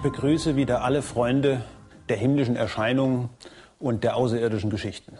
Ich begrüße wieder alle Freunde der himmlischen Erscheinungen und der außerirdischen Geschichten.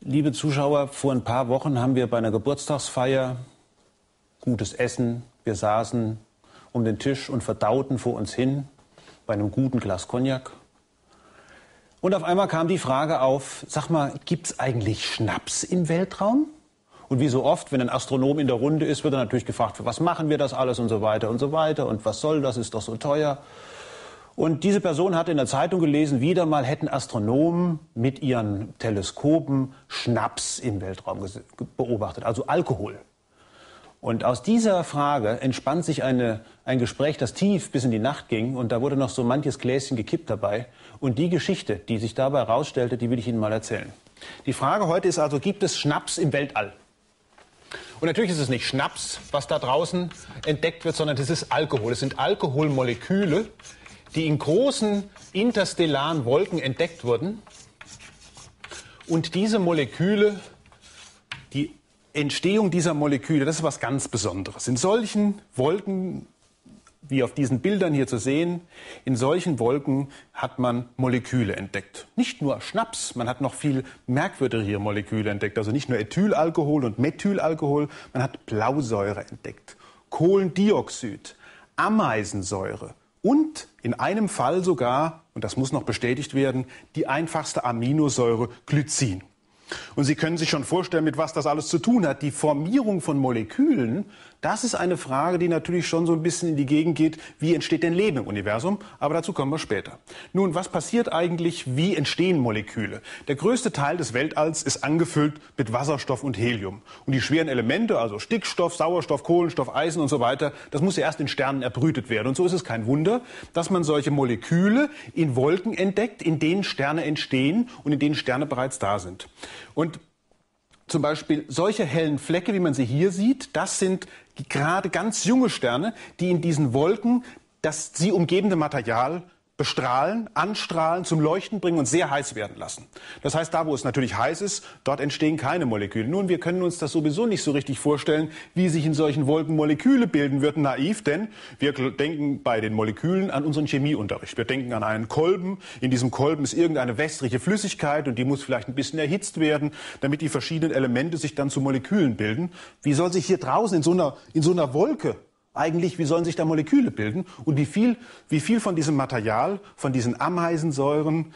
Liebe Zuschauer, vor ein paar Wochen haben wir bei einer Geburtstagsfeier gutes Essen, wir saßen um den Tisch und verdauten vor uns hin bei einem guten Glas Cognac. Und auf einmal kam die Frage auf, sag mal, gibt es eigentlich Schnaps im Weltraum? Und wie so oft, wenn ein Astronom in der Runde ist, wird er natürlich gefragt, für was machen wir das alles und so weiter und so weiter und was soll das, ist doch so teuer. Und diese Person hat in der Zeitung gelesen, wieder mal hätten Astronomen mit ihren Teleskopen Schnaps im Weltraum beobachtet, also Alkohol. Und aus dieser Frage entspannt sich eine, ein Gespräch, das tief bis in die Nacht ging. Und da wurde noch so manches Gläschen gekippt dabei. Und die Geschichte, die sich dabei herausstellte, die will ich Ihnen mal erzählen. Die Frage heute ist also, gibt es Schnaps im Weltall? Und natürlich ist es nicht Schnaps, was da draußen entdeckt wird, sondern das ist Alkohol. Es sind Alkoholmoleküle, die in großen interstellaren Wolken entdeckt wurden. Und diese Moleküle, die Entstehung dieser Moleküle, das ist was ganz Besonderes. In solchen Wolken wie auf diesen Bildern hier zu sehen, in solchen Wolken hat man Moleküle entdeckt. Nicht nur Schnaps, man hat noch viel merkwürdigere Moleküle entdeckt. Also nicht nur Ethylalkohol und Methylalkohol, man hat Blausäure entdeckt, Kohlendioxid, Ameisensäure und in einem Fall sogar, und das muss noch bestätigt werden, die einfachste Aminosäure Glycin. Und Sie können sich schon vorstellen, mit was das alles zu tun hat. Die Formierung von Molekülen, das ist eine Frage, die natürlich schon so ein bisschen in die Gegend geht, wie entsteht denn Leben im Universum? Aber dazu kommen wir später. Nun, was passiert eigentlich, wie entstehen Moleküle? Der größte Teil des Weltalls ist angefüllt mit Wasserstoff und Helium. Und die schweren Elemente, also Stickstoff, Sauerstoff, Kohlenstoff, Eisen und so weiter, das muss ja erst in Sternen erbrütet werden. Und so ist es kein Wunder, dass man solche Moleküle in Wolken entdeckt, in denen Sterne entstehen und in denen Sterne bereits da sind. Und zum Beispiel solche hellen Flecke, wie man sie hier sieht, das sind gerade ganz junge Sterne, die in diesen Wolken das sie umgebende Material bestrahlen, anstrahlen, zum Leuchten bringen und sehr heiß werden lassen. Das heißt, da wo es natürlich heiß ist, dort entstehen keine Moleküle. Nun, wir können uns das sowieso nicht so richtig vorstellen, wie sich in solchen Wolken Moleküle bilden würden, naiv, denn wir denken bei den Molekülen an unseren Chemieunterricht. Wir denken an einen Kolben. In diesem Kolben ist irgendeine wässrige Flüssigkeit und die muss vielleicht ein bisschen erhitzt werden, damit die verschiedenen Elemente sich dann zu Molekülen bilden. Wie soll sich hier draußen in so einer, in so einer Wolke eigentlich, wie sollen sich da Moleküle bilden und wie viel, wie viel von diesem Material, von diesen Ameisensäuren,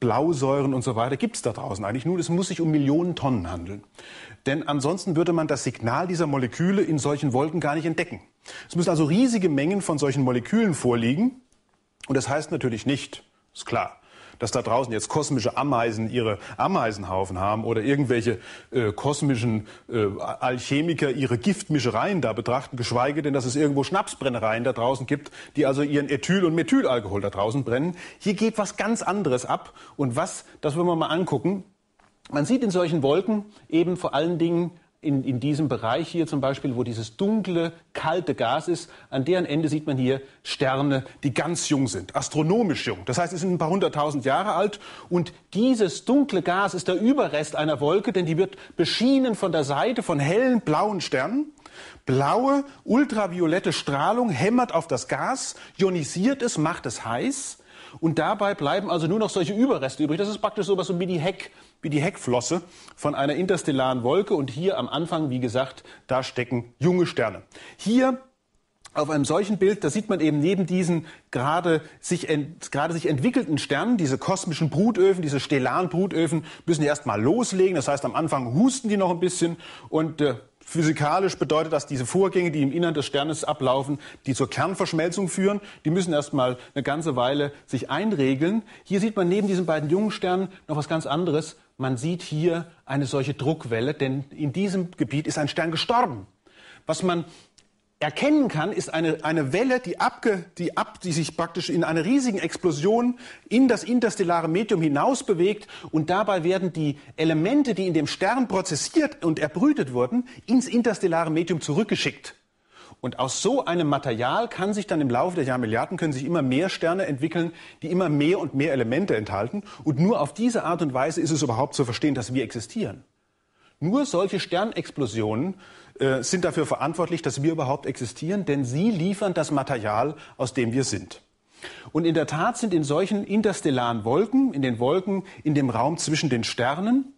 Blausäuren und so weiter gibt es da draußen eigentlich? Nun, es muss sich um Millionen Tonnen handeln. Denn ansonsten würde man das Signal dieser Moleküle in solchen Wolken gar nicht entdecken. Es müssen also riesige Mengen von solchen Molekülen vorliegen. Und das heißt natürlich nicht, ist klar, dass da draußen jetzt kosmische Ameisen ihre Ameisenhaufen haben oder irgendwelche äh, kosmischen äh, Alchemiker ihre Giftmischereien da betrachten, geschweige denn, dass es irgendwo Schnapsbrennereien da draußen gibt, die also ihren Ethyl- und Methylalkohol da draußen brennen. Hier geht was ganz anderes ab und was, das wollen wir mal angucken. Man sieht in solchen Wolken eben vor allen Dingen in, in diesem Bereich hier zum Beispiel, wo dieses dunkle, kalte Gas ist, an deren Ende sieht man hier Sterne, die ganz jung sind, astronomisch jung. Das heißt, sie sind ein paar hunderttausend Jahre alt und dieses dunkle Gas ist der Überrest einer Wolke, denn die wird beschienen von der Seite von hellen blauen Sternen. Blaue, ultraviolette Strahlung hämmert auf das Gas, ionisiert es, macht es heiß. Und dabei bleiben also nur noch solche Überreste übrig. Das ist praktisch so was wie die Heck wie die Heckflosse von einer interstellaren Wolke. Und hier am Anfang, wie gesagt, da stecken junge Sterne. Hier auf einem solchen Bild, da sieht man eben neben diesen gerade sich, ent, gerade sich entwickelten Sternen, diese kosmischen Brutöfen, diese stellaren Brutöfen, müssen erst mal loslegen. Das heißt, am Anfang husten die noch ein bisschen und äh, Physikalisch bedeutet das, diese Vorgänge, die im Innern des Sternes ablaufen, die zur Kernverschmelzung führen, die müssen erstmal eine ganze Weile sich einregeln. Hier sieht man neben diesen beiden jungen Sternen noch was ganz anderes. Man sieht hier eine solche Druckwelle, denn in diesem Gebiet ist ein Stern gestorben. Was man erkennen kann, ist eine, eine Welle, die, abge, die, ab, die sich praktisch in einer riesigen Explosion in das interstellare Medium hinaus bewegt und dabei werden die Elemente, die in dem Stern prozessiert und erbrütet wurden, ins interstellare Medium zurückgeschickt. Und aus so einem Material kann sich dann im Laufe der Jahrmilliarden können sich immer mehr Sterne entwickeln, die immer mehr und mehr Elemente enthalten. Und nur auf diese Art und Weise ist es überhaupt zu verstehen, dass wir existieren. Nur solche Sternexplosionen äh, sind dafür verantwortlich, dass wir überhaupt existieren, denn sie liefern das Material, aus dem wir sind. Und in der Tat sind in solchen interstellaren Wolken, in den Wolken, in dem Raum zwischen den Sternen,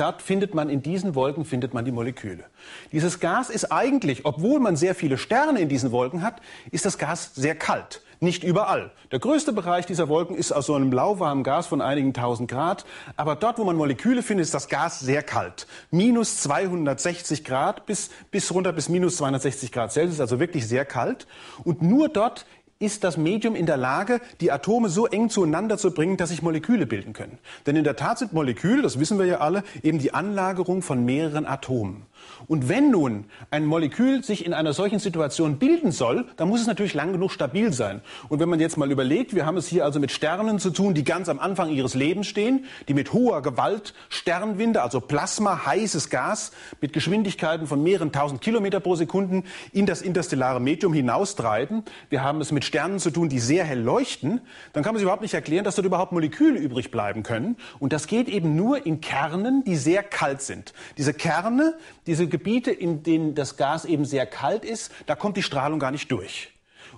Dort findet man in diesen Wolken findet man die Moleküle. Dieses Gas ist eigentlich, obwohl man sehr viele Sterne in diesen Wolken hat, ist das Gas sehr kalt. Nicht überall. Der größte Bereich dieser Wolken ist aus so einem lauwarmen Gas von einigen tausend Grad. Aber dort, wo man Moleküle findet, ist das Gas sehr kalt. Minus 260 Grad bis, bis runter bis minus 260 Grad Celsius, also wirklich sehr kalt. Und nur dort ist das Medium in der Lage, die Atome so eng zueinander zu bringen, dass sich Moleküle bilden können. Denn in der Tat sind Moleküle, das wissen wir ja alle, eben die Anlagerung von mehreren Atomen. Und wenn nun ein Molekül sich in einer solchen Situation bilden soll, dann muss es natürlich lang genug stabil sein. Und wenn man jetzt mal überlegt, wir haben es hier also mit Sternen zu tun, die ganz am Anfang ihres Lebens stehen, die mit hoher Gewalt Sternwinde, also Plasma, heißes Gas, mit Geschwindigkeiten von mehreren tausend Kilometer pro Sekunde in das interstellare Medium hinaustreiben. Wir haben es mit Sternen zu tun, die sehr hell leuchten, dann kann man sich überhaupt nicht erklären, dass dort überhaupt Moleküle übrig bleiben können. Und das geht eben nur in Kernen, die sehr kalt sind. Diese Kerne, diese Gebiete, in denen das Gas eben sehr kalt ist, da kommt die Strahlung gar nicht durch.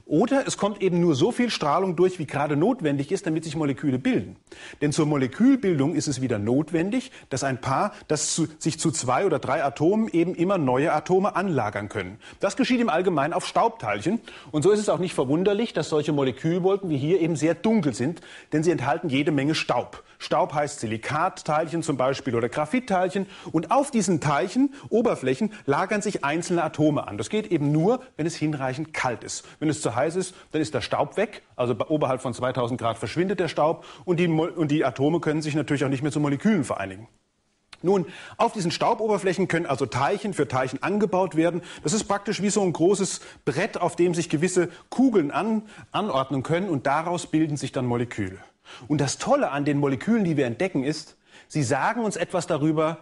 Oder es kommt eben nur so viel Strahlung durch, wie gerade notwendig ist, damit sich Moleküle bilden. Denn zur Molekülbildung ist es wieder notwendig, dass ein Paar, das zu, sich zu zwei oder drei Atomen eben immer neue Atome anlagern können. Das geschieht im Allgemeinen auf Staubteilchen. Und so ist es auch nicht verwunderlich, dass solche Molekülwolken wie hier eben sehr dunkel sind, denn sie enthalten jede Menge Staub. Staub heißt Silikatteilchen zum Beispiel oder Graphitteilchen. Und auf diesen Teilchen, Oberflächen, lagern sich einzelne Atome an. Das geht eben nur, wenn es hinreichend kalt ist. Wenn es zu heiß ist, dann ist der Staub weg. Also oberhalb von 2000 Grad verschwindet der Staub und die, und die Atome können sich natürlich auch nicht mehr zu Molekülen vereinigen. Nun, auf diesen Stauboberflächen können also Teilchen für Teilchen angebaut werden. Das ist praktisch wie so ein großes Brett, auf dem sich gewisse Kugeln an, anordnen können und daraus bilden sich dann Moleküle. Und das Tolle an den Molekülen, die wir entdecken, ist, sie sagen uns etwas darüber,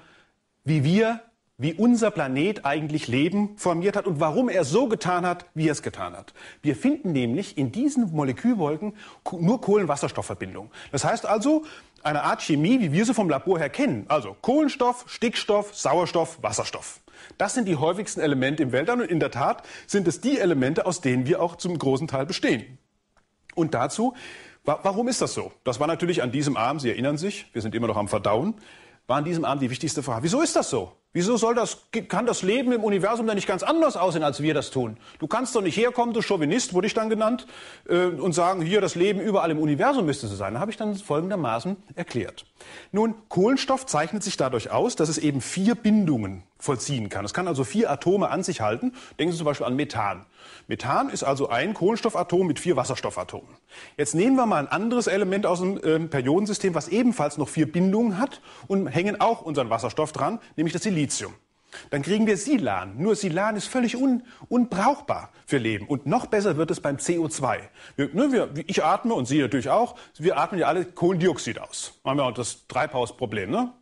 wie wir wie unser Planet eigentlich Leben formiert hat und warum er so getan hat, wie er es getan hat. Wir finden nämlich in diesen Molekülwolken nur Kohlenwasserstoffverbindungen. Das heißt also, eine Art Chemie, wie wir sie vom Labor her kennen. Also Kohlenstoff, Stickstoff, Sauerstoff, Wasserstoff. Das sind die häufigsten Elemente im Weltall und in der Tat sind es die Elemente, aus denen wir auch zum großen Teil bestehen. Und dazu, wa warum ist das so? Das war natürlich an diesem Abend, Sie erinnern sich, wir sind immer noch am Verdauen, war an diesem Abend die wichtigste Frage. Wieso ist das so? Wieso soll das, kann das Leben im Universum dann nicht ganz anders aussehen, als wir das tun? Du kannst doch nicht herkommen, du Chauvinist, wurde ich dann genannt, äh, und sagen, hier, das Leben überall im Universum müsste so sein. Da habe ich dann folgendermaßen erklärt. Nun, Kohlenstoff zeichnet sich dadurch aus, dass es eben vier Bindungen vollziehen kann. Es kann also vier Atome an sich halten. Denken Sie zum Beispiel an Methan. Methan ist also ein Kohlenstoffatom mit vier Wasserstoffatomen. Jetzt nehmen wir mal ein anderes Element aus dem äh, Periodensystem, was ebenfalls noch vier Bindungen hat und hängen auch unseren Wasserstoff dran, nämlich das Silizium. Silizium. Dann kriegen wir Silan. Nur Silan ist völlig un, unbrauchbar für Leben. Und noch besser wird es beim CO2. Wir, ne, wir, ich atme und Sie natürlich auch. Wir atmen ja alle Kohlendioxid aus. Haben wir auch das Treibhausproblem. Ne?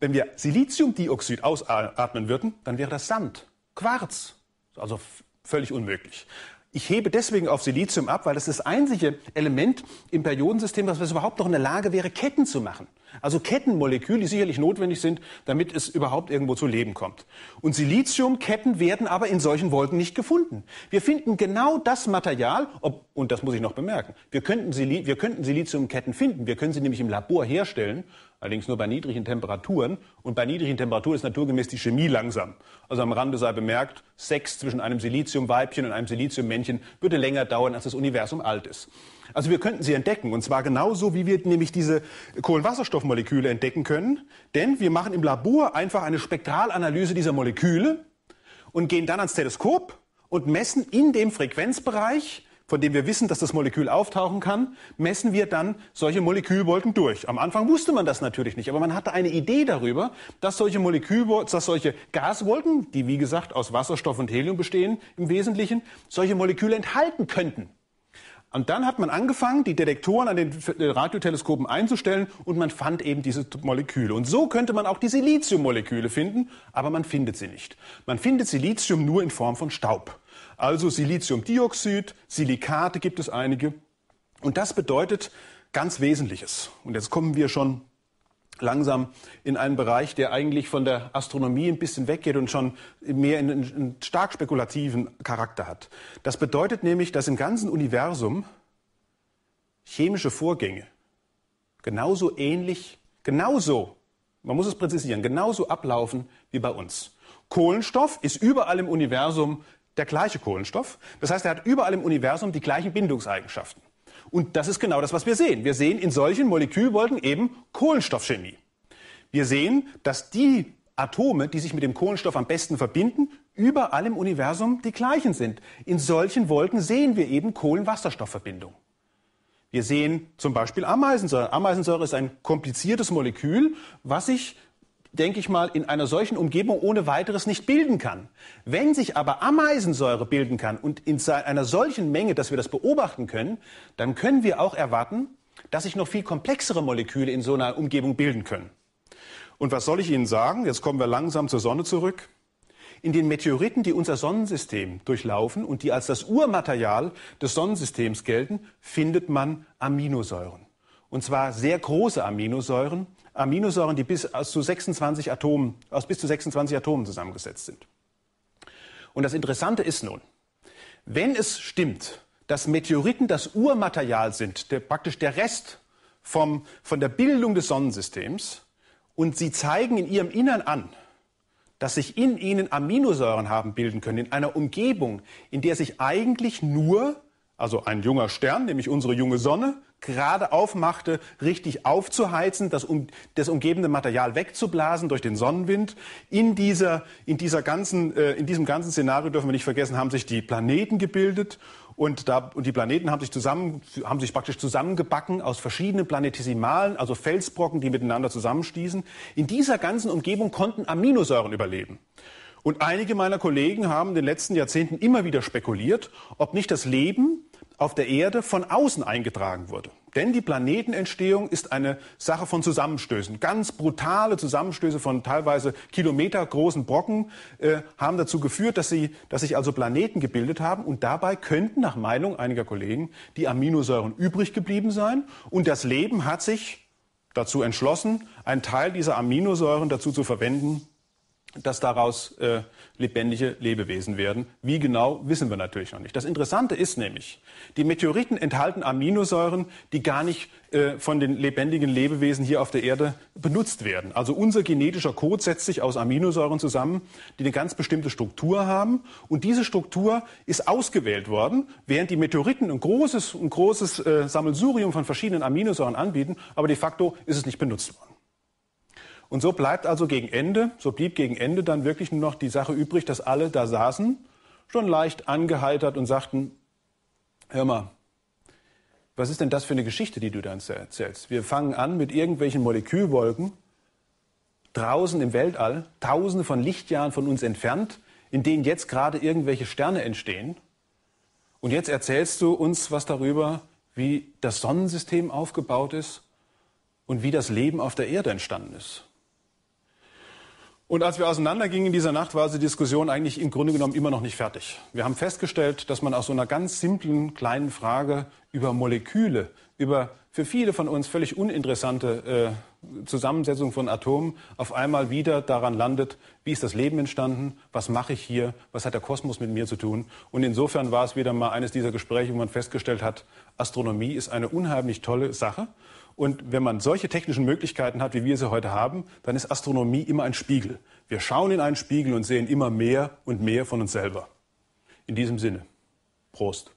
Wenn wir Siliziumdioxid ausatmen würden, dann wäre das Sand, Quarz. Also völlig unmöglich. Ich hebe deswegen auf Silizium ab, weil das das einzige Element im Periodensystem, das überhaupt noch in der Lage wäre, Ketten zu machen. Also Kettenmoleküle, die sicherlich notwendig sind, damit es überhaupt irgendwo zu Leben kommt. Und Siliziumketten werden aber in solchen Wolken nicht gefunden. Wir finden genau das Material, ob, und das muss ich noch bemerken, wir könnten, wir könnten Siliziumketten finden, wir können sie nämlich im Labor herstellen, allerdings nur bei niedrigen Temperaturen. Und bei niedrigen Temperaturen ist naturgemäß die Chemie langsam. Also am Rande sei bemerkt, Sex zwischen einem Siliziumweibchen und einem Siliziummännchen würde länger dauern, als das Universum alt ist. Also wir könnten sie entdecken, und zwar genauso, wie wir nämlich diese Kohlenwasserstoffmoleküle entdecken können. Denn wir machen im Labor einfach eine Spektralanalyse dieser Moleküle und gehen dann ans Teleskop und messen in dem Frequenzbereich von dem wir wissen, dass das Molekül auftauchen kann, messen wir dann solche Molekülwolken durch. Am Anfang wusste man das natürlich nicht, aber man hatte eine Idee darüber, dass solche Molekülwolken, dass solche Gaswolken, die wie gesagt aus Wasserstoff und Helium bestehen im Wesentlichen, solche Moleküle enthalten könnten. Und dann hat man angefangen, die Detektoren an den äh, Radioteleskopen einzustellen und man fand eben diese Moleküle. Und so könnte man auch die Siliziummoleküle finden, aber man findet sie nicht. Man findet Silizium nur in Form von Staub. Also Siliziumdioxid, Silikate gibt es einige. Und das bedeutet ganz Wesentliches. Und jetzt kommen wir schon langsam in einen Bereich, der eigentlich von der Astronomie ein bisschen weggeht und schon mehr einen, stark spekulativen Charakter hat. Das bedeutet nämlich, dass im ganzen Universum chemische Vorgänge genauso ähnlich, genauso, man muss es präzisieren, genauso ablaufen wie bei uns. Kohlenstoff ist überall im Universum der gleiche Kohlenstoff. Das heißt, er hat überall im Universum die gleichen Bindungseigenschaften. Und das ist genau das, was wir sehen. Wir sehen in solchen Molekülwolken eben Kohlenstoffchemie. Wir sehen, dass die Atome, die sich mit dem Kohlenstoff am besten verbinden, überall im Universum die gleichen sind. In solchen Wolken sehen wir eben Kohlenwasserstoffverbindung. Wir sehen zum Beispiel Ameisensäure. Ameisensäure ist ein kompliziertes Molekül, was sich denke ich mal, in einer solchen Umgebung ohne weiteres nicht bilden kann. Wenn sich aber Ameisensäure bilden kann und in einer solchen Menge, dass wir das beobachten können, dann können wir auch erwarten, dass sich noch viel komplexere Moleküle in so einer Umgebung bilden können. Und was soll ich Ihnen sagen? Jetzt kommen wir langsam zur Sonne zurück. In den Meteoriten, die unser Sonnensystem durchlaufen und die als das Urmaterial des Sonnensystems gelten, findet man Aminosäuren und zwar sehr große Aminosäuren, Aminosäuren, die bis zu 26 Atomen, aus bis zu 26 Atomen zusammengesetzt sind. Und das Interessante ist nun, wenn es stimmt, dass Meteoriten das Urmaterial sind, der, praktisch der Rest vom, von der Bildung des Sonnensystems, und sie zeigen in ihrem Innern an, dass sich in ihnen Aminosäuren haben bilden können, in einer Umgebung, in der sich eigentlich nur, also ein junger Stern, nämlich unsere junge Sonne, gerade aufmachte, richtig aufzuheizen, das, um, das umgebende Material wegzublasen durch den Sonnenwind. In, dieser, in, dieser ganzen, äh, in diesem ganzen Szenario dürfen wir nicht vergessen, haben sich die Planeten gebildet und, da, und die Planeten haben sich, zusammen, haben sich praktisch zusammengebacken aus verschiedenen Planetesimalen, also Felsbrocken, die miteinander zusammenstießen. In dieser ganzen Umgebung konnten Aminosäuren überleben. Und einige meiner Kollegen haben in den letzten Jahrzehnten immer wieder spekuliert, ob nicht das Leben auf der Erde von außen eingetragen wurde. Denn die Planetenentstehung ist eine Sache von Zusammenstößen. Ganz brutale Zusammenstöße von teilweise kilometergroßen Brocken äh, haben dazu geführt, dass, sie, dass sich also Planeten gebildet haben. Und dabei könnten nach Meinung einiger Kollegen die Aminosäuren übrig geblieben sein. Und das Leben hat sich dazu entschlossen, einen Teil dieser Aminosäuren dazu zu verwenden, dass daraus äh, lebendige Lebewesen werden. Wie genau, wissen wir natürlich noch nicht. Das Interessante ist nämlich, die Meteoriten enthalten Aminosäuren, die gar nicht äh, von den lebendigen Lebewesen hier auf der Erde benutzt werden. Also unser genetischer Code setzt sich aus Aminosäuren zusammen, die eine ganz bestimmte Struktur haben. Und diese Struktur ist ausgewählt worden, während die Meteoriten ein großes, ein großes äh, Sammelsurium von verschiedenen Aminosäuren anbieten, aber de facto ist es nicht benutzt worden. Und so bleibt also gegen Ende, so blieb gegen Ende dann wirklich nur noch die Sache übrig, dass alle da saßen, schon leicht angeheitert und sagten, hör mal, was ist denn das für eine Geschichte, die du da erzählst? Wir fangen an mit irgendwelchen Molekülwolken draußen im Weltall, tausende von Lichtjahren von uns entfernt, in denen jetzt gerade irgendwelche Sterne entstehen. Und jetzt erzählst du uns was darüber, wie das Sonnensystem aufgebaut ist und wie das Leben auf der Erde entstanden ist. Und als wir auseinandergingen in dieser Nacht, war die Diskussion eigentlich im Grunde genommen immer noch nicht fertig. Wir haben festgestellt, dass man aus so einer ganz simplen kleinen Frage über Moleküle, über für viele von uns völlig uninteressante äh, Zusammensetzung von Atomen auf einmal wieder daran landet, wie ist das Leben entstanden, was mache ich hier, was hat der Kosmos mit mir zu tun. Und insofern war es wieder mal eines dieser Gespräche, wo man festgestellt hat, Astronomie ist eine unheimlich tolle Sache. Und wenn man solche technischen Möglichkeiten hat, wie wir sie heute haben, dann ist Astronomie immer ein Spiegel. Wir schauen in einen Spiegel und sehen immer mehr und mehr von uns selber. In diesem Sinne, Prost.